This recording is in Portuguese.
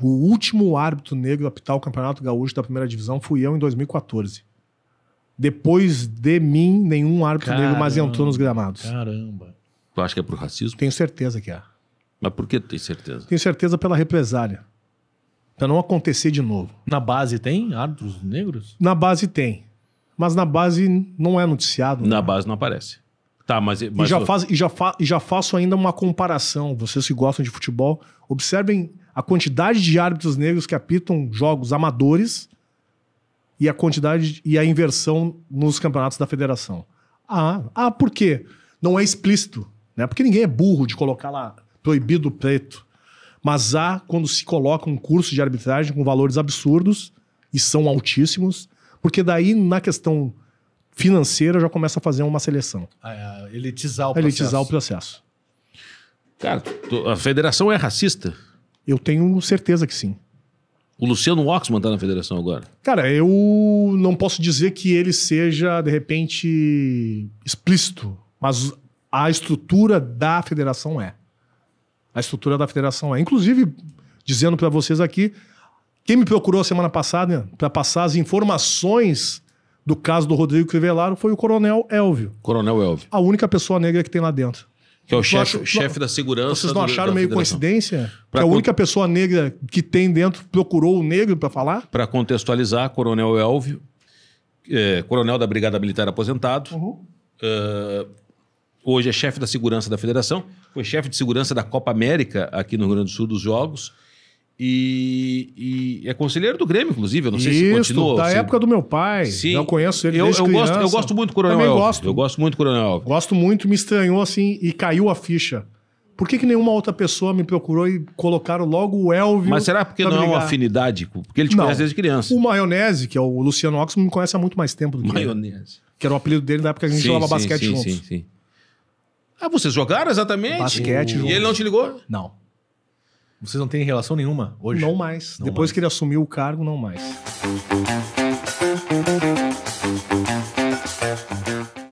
O último árbitro negro a apitar o Campeonato Gaúcho da primeira divisão fui eu em 2014. Depois de mim, nenhum árbitro caramba, negro mais entrou nos gramados. Caramba. Tu acha que é por racismo? Tenho certeza que é. Mas por que tem certeza? Tenho certeza pela represália. Pra não acontecer de novo. Na base tem árbitros negros? Na base tem. Mas na base não é noticiado. Na né? base não aparece. Tá, mas, mas... E, já faz, e, já fa, e já faço ainda uma comparação. Vocês que gostam de futebol, observem a quantidade de árbitros negros que apitam jogos amadores e a quantidade e a inversão nos campeonatos da federação. Ah, ah por quê? Não é explícito, né? Porque ninguém é burro de colocar lá proibido preto. Mas há quando se coloca um curso de arbitragem com valores absurdos e são altíssimos, porque daí na questão financeira já começa a fazer uma seleção. Ah, é, elitizar o processo. Elitizar o processo. Cara, a federação é racista? Eu tenho certeza que sim. O Luciano Oxman tá na federação agora. Cara, eu não posso dizer que ele seja, de repente, explícito, mas a estrutura da federação é. A estrutura da federação é. Inclusive, dizendo para vocês aqui, quem me procurou semana passada né, para passar as informações do caso do Rodrigo Crivellaro foi o Coronel Elvio. Coronel Elvio. A única pessoa negra que tem lá dentro. Que é o chefe, chefe da segurança. Vocês não acharam meio coincidência? Pra que a única pessoa negra que tem dentro procurou o negro para falar? Para contextualizar, Coronel Elvio, é, coronel da Brigada Militar aposentado, uhum. uh, hoje é chefe da segurança da Federação, foi chefe de segurança da Copa América aqui no Rio Grande do Sul dos Jogos e, e, é conselheiro do Grêmio, inclusive. Eu não sei se continua. Da assim. época do meu pai. Sim. Eu conheço ele. Eu, eu gosto, eu gosto muito do Coronel Também Gosto. Eu gosto muito do Coronel Gosto muito, me estranhou assim e caiu a ficha. Por que, que nenhuma outra pessoa me procurou e colocaram logo o Elvio? Mas será porque não é uma afinidade? Porque ele te não. conhece desde criança. O Maionese, que é o Luciano Ox, me conhece há muito mais tempo do que Maionese. Ele, que era o apelido dele na época que a gente sim, jogava sim, basquete sim, juntos. Sim, sim, sim. Ah, vocês jogaram exatamente? Basquete o... juntos. E ele não te ligou? Não. Vocês não têm relação nenhuma hoje? Não mais. Não Depois mais. que ele assumiu o cargo, não mais.